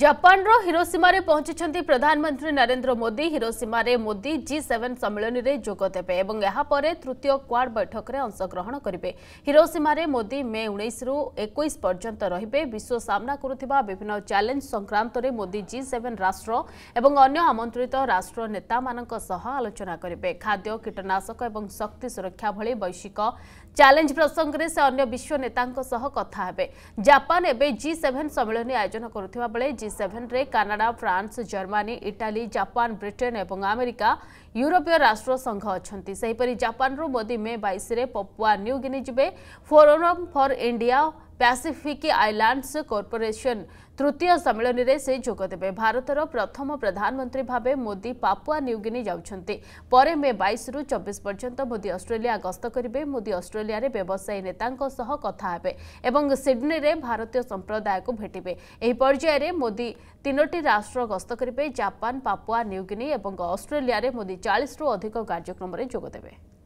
ଜାପାନର ହିରୋସୀମାରେ ପହଞ୍ଚିଛନ୍ତି ପ୍ରଧାନମନ୍ତ୍ରୀ ନରେନ୍ଦ୍ର ମୋଦି ହିରୋସୀମାରେ ମୋଦି ଜି ସେଭେନ୍ ସମ୍ମିଳନୀରେ ଯୋଗ ଦେବେ ଏବଂ ଏହାପରେ ତୃତୀୟ କ୍ୱାଡ଼ ବୈଠକରେ ଅଂଶଗ୍ରହଣ କରିବେ ହିରୋସୀମାରେ ମୋଦି ମେ ଉଣେଇଶରୁ ଏକୋଇଶ ପର୍ଯ୍ୟନ୍ତ ରହିବେ ବିଶ୍ୱ ସାମ୍ନା କରୁଥିବା ବିଭିନ୍ନ ଚ୍ୟାଲେଞ୍ଜ ସଂକ୍ରାନ୍ତରେ ମୋଦି ଜି ସେଭେନ୍ ରାଷ୍ଟ୍ର ଏବଂ ଅନ୍ୟ ଆମନ୍ତ୍ରିତ ରାଷ୍ଟ୍ର ନେତାମାନଙ୍କ ସହ ଆଲୋଚନା କରିବେ ଖାଦ୍ୟ କୀଟନାଶକ ଏବଂ ଶକ୍ତି ସୁରକ୍ଷା ଭଳି ବୈଶ୍ୱିକ ଚ୍ୟାଲେଞ୍ଜ ପ୍ରସଙ୍ଗରେ ସେ ଅନ୍ୟ ବିଶ୍ୱ ନେତାଙ୍କ ସହ କଥା ହେବେ ଜାପାନ ଏବେ ଜି ସେଭେନ୍ ସମ୍ମିଳନୀ ଆୟୋଜନ କରୁଥିବା ବେଳେ G seven Canada France Germany Italy Japan Britain और आमेरिका यूरोपय राष्ट्र संघ अच्छा से हीपरी जापानु मोदी मे बैश पपुआ न्यू गिनी जी forum for India Pacific Islands corporation तृतीय सम्मेलन से जोगदेव भारत प्रथम प्रधानमंत्री भाव मोदी पापुआ न्यूगिनी जाए मे बैश रु चबीश पर्यंत मोदी अस्ट्रेलिया गस्त करेंगे मोदी अस्ट्रेलिया व्यवसायी नेता कथा एवं सिडनी में भारतीय संप्रदाय को भेटे पर्यायर मोदी तीनो राष्ट्र गस्त करेंगे जापान पापुआ न्यूगिनी और अस्ट्रेलिया मोदी चालीस अधिक कार्यक्रम में जोगदे